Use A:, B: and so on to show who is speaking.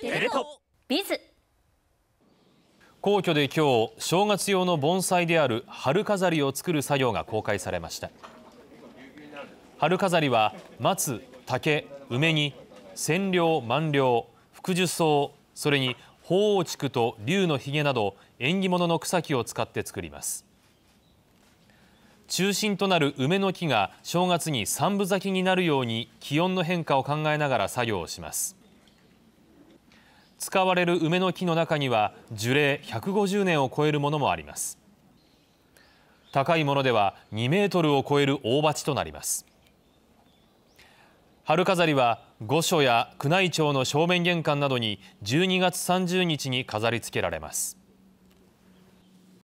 A: テレトビズ
B: 皇居で今日正月用の盆栽である春飾りを作る作業が公開されました春飾りは松竹梅に千両万両福寿草それに鳳凰竹と竜のひげなど縁起物の草木を使って作ります中心となる梅の木が正月に三分咲きになるように気温の変化を考えながら作業をします使われる梅の木の中には樹齢150年を超えるものもあります高いものでは2メートルを超える大鉢となります春飾りは御所や宮内庁の正面玄関などに12月30日に飾り付けられます